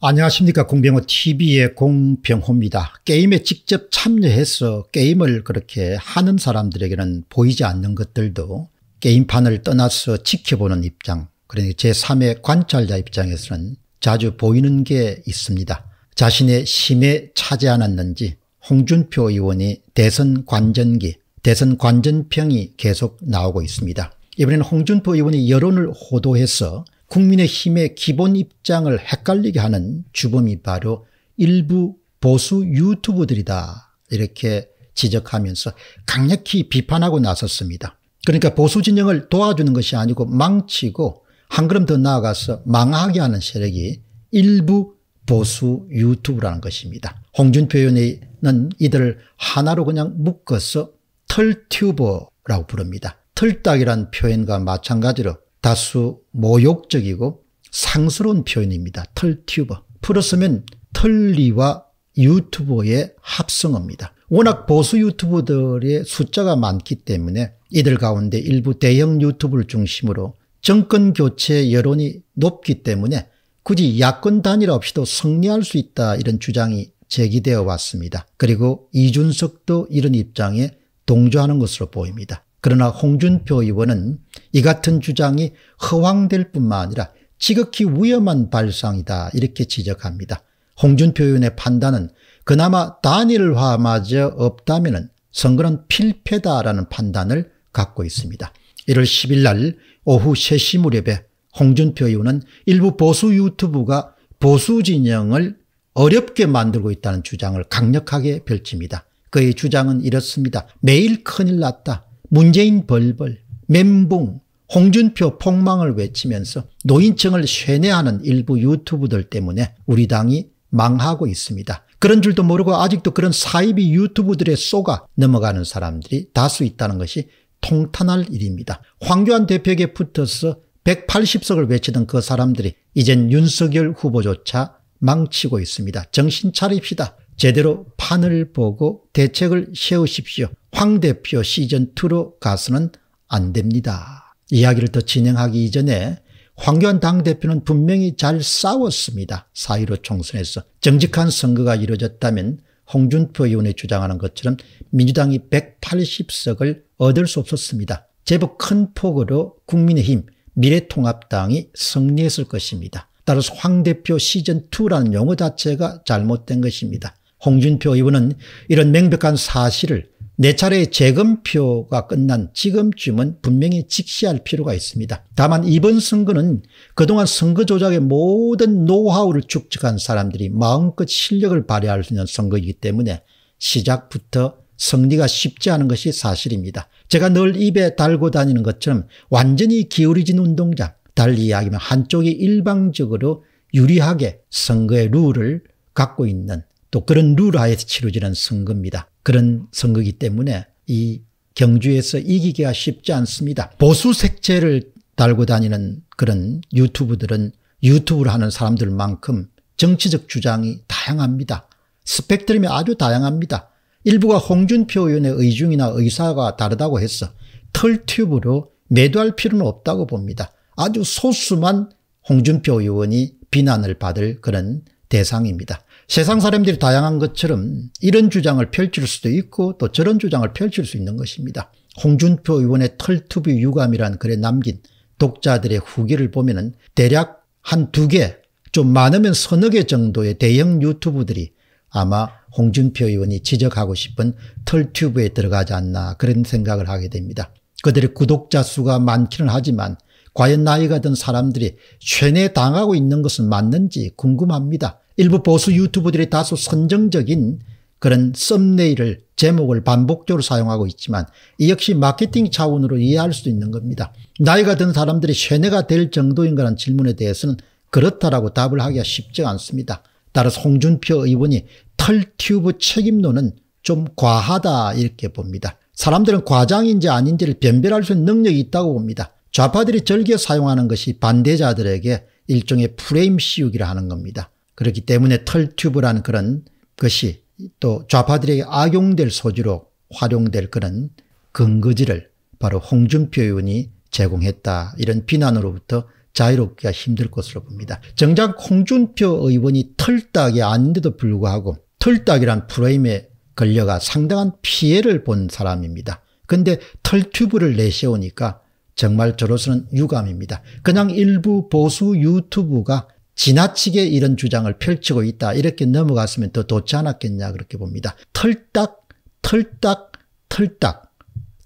안녕하십니까 공병호 tv의 공병호입니다. 게임에 직접 참여해서 게임을 그렇게 하는 사람들에게는 보이지 않는 것들도 게임판을 떠나서 지켜보는 입장 그러니 제3의 관찰자 입장에서는 자주 보이는 게 있습니다. 자신의 심에 차지 않았는지 홍준표 의원이 대선 관전기 대선 관전평이 계속 나오고 있습니다. 이번에는 홍준표 의원이 여론을 호도해서 국민의힘의 기본 입장을 헷갈리게 하는 주범이 바로 일부 보수 유튜버들이다 이렇게 지적하면서 강력히 비판하고 나섰습니다. 그러니까 보수 진영을 도와주는 것이 아니고 망치고 한 걸음 더 나아가서 망하게 하는 세력이 일부 보수 유튜브라는 것입니다. 홍준표 의원은 이들을 하나로 그냥 묶어서 털튜버라고 부릅니다. 털딱이란 표현과 마찬가지로 다수 모욕적이고 상스러운 표현입니다. 털튜버. 풀어 쓰면 털리와 유튜버의 합성어입니다. 워낙 보수 유튜버들의 숫자가 많기 때문에 이들 가운데 일부 대형 유튜브를 중심으로 정권 교체 여론이 높기 때문에 굳이 야권 단일 없이도 승리할 수 있다 이런 주장이 제기되어 왔습니다. 그리고 이준석도 이런 입장에 동조하는 것으로 보입니다. 그러나 홍준표 의원은 이 같은 주장이 허황될 뿐만 아니라 지극히 위험한 발상이다 이렇게 지적합니다. 홍준표 의원의 판단은 그나마 단일화마저 없다면 선거는 필패다라는 판단을 갖고 있습니다. 1월 10일 날 오후 3시 무렵에 홍준표 의원은 일부 보수 유튜브가 보수 진영을 어렵게 만들고 있다는 주장을 강력하게 펼칩니다. 그의 주장은 이렇습니다. 매일 큰일 났다. 문재인 벌벌, 멘붕, 홍준표 폭망을 외치면서 노인층을 쇠뇌하는 일부 유튜브들 때문에 우리 당이 망하고 있습니다. 그런 줄도 모르고 아직도 그런 사이비 유튜브들의 쏘가 넘어가는 사람들이 다수 있다는 것이 통탄할 일입니다. 황교안 대표에게 붙어서 180석을 외치던 그 사람들이 이젠 윤석열 후보조차 망치고 있습니다. 정신 차립시다. 제대로 판을 보고 대책을 세우십시오. 황 대표 시즌2로 가서는 안 됩니다. 이야기를 더 진행하기 이전에 황교안 당대표는 분명히 잘 싸웠습니다. 4.15 총선에서 정직한 선거가 이루어졌다면 홍준표 의원이 주장하는 것처럼 민주당이 180석을 얻을 수 없었습니다. 제법 큰 폭으로 국민의힘 미래통합당이 승리했을 것입니다. 따라서 황 대표 시즌2라는 용어 자체가 잘못된 것입니다. 홍준표 의원은 이런 명백한 사실을 네 차례의 재검표가 끝난 지금쯤은 분명히 직시할 필요가 있습니다. 다만 이번 선거는 그동안 선거 조작의 모든 노하우를 축적한 사람들이 마음껏 실력을 발휘할 수 있는 선거이기 때문에 시작부터 승리가 쉽지 않은 것이 사실입니다. 제가 늘 입에 달고 다니는 것처럼 완전히 기울어진 운동장, 달리 이야기하면 한쪽이 일방적으로 유리하게 선거의 룰을 갖고 있는 또 그런 룰하에서 치루지는 선거입니다. 그런 선거기 때문에 이 경주에서 이기기가 쉽지 않습니다. 보수 색채를 달고 다니는 그런 유튜브들은 유튜브를 하는 사람들만큼 정치적 주장이 다양합니다. 스펙트럼이 아주 다양합니다. 일부가 홍준표 의원의 의중이나 의사가 다르다고 해서 털튜브로 매도할 필요는 없다고 봅니다. 아주 소수만 홍준표 의원이 비난을 받을 그런 대상입니다. 세상 사람들이 다양한 것처럼 이런 주장을 펼칠 수도 있고 또 저런 주장을 펼칠 수 있는 것입니다. 홍준표 의원의 털투비 유감이란 글에 남긴 독자들의 후기를 보면은 대략 한 두 개, 좀 많으면 서너 개 정도의 대형 유튜브들이 아마 홍준표 의원이 지적하고 싶은 털튜브에 들어가지 않나 그런 생각을 하게 됩니다. 그들의 구독자 수가 많기는 하지만 과연 나이가 든 사람들이 쇠뇌 당하고 있는 것은 맞는지 궁금합니다. 일부 보수 유튜브들이 다소 선정적인 그런 썸네일을 제목을 반복적으로 사용하고 있지만 이 역시 마케팅 차원으로 이해할 수 있는 겁니다. 나이가 든 사람들이 쇠뇌가 될정도인가란 질문에 대해서는 그렇다라고 답을 하기가 쉽지 않습니다. 따라서 홍준표 의원이 털튜브 책임론은 좀 과하다 이렇게 봅니다. 사람들은 과장인지 아닌지를 변별할 수 있는 능력이 있다고 봅니다. 좌파들이 즐겨 사용하는 것이 반대자들에게 일종의 프레임 씌우기를 하는 겁니다. 그렇기 때문에 털튜브라는 그런 것이 또 좌파들에게 악용될 소지로 활용될 그런 근거지를 바로 홍준표 의원이 제공했다. 이런 비난으로부터 자유롭기가 힘들 것으로 봅니다. 정작 홍준표 의원이 털딱이 아닌데도 불구하고 털딱이란 프레임에 걸려가 상당한 피해를 본 사람입니다. 근데 털튜브를 내세우니까 정말 저로서는 유감입니다. 그냥 일부 보수 유튜브가 지나치게 이런 주장을 펼치고 있다. 이렇게 넘어갔으면 더 좋지 않았겠냐 그렇게 봅니다. 털딱 털딱 털딱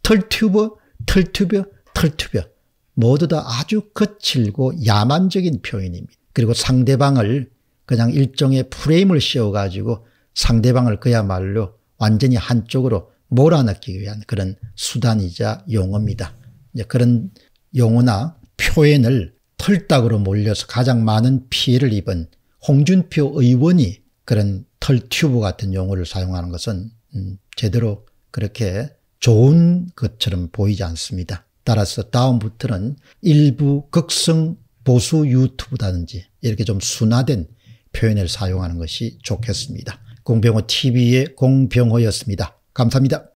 털튜버 털튜벼 털튜벼 모두 다 아주 거칠고 야만적인 표현입니다. 그리고 상대방을 그냥 일종의 프레임을 씌워가지고 상대방을 그야말로 완전히 한쪽으로 몰아넣기 위한 그런 수단이자 용어입니다. 그런 용어나 표현을 털닭으로 몰려서 가장 많은 피해를 입은 홍준표 의원이 그런 털튜브 같은 용어를 사용하는 것은 음, 제대로 그렇게 좋은 것처럼 보이지 않습니다. 따라서 다음부터는 일부 극성 보수 유튜브다든지 이렇게 좀 순화된 표현을 사용하는 것이 좋겠습니다. 공병호 TV의 공병호였습니다. 감사합니다.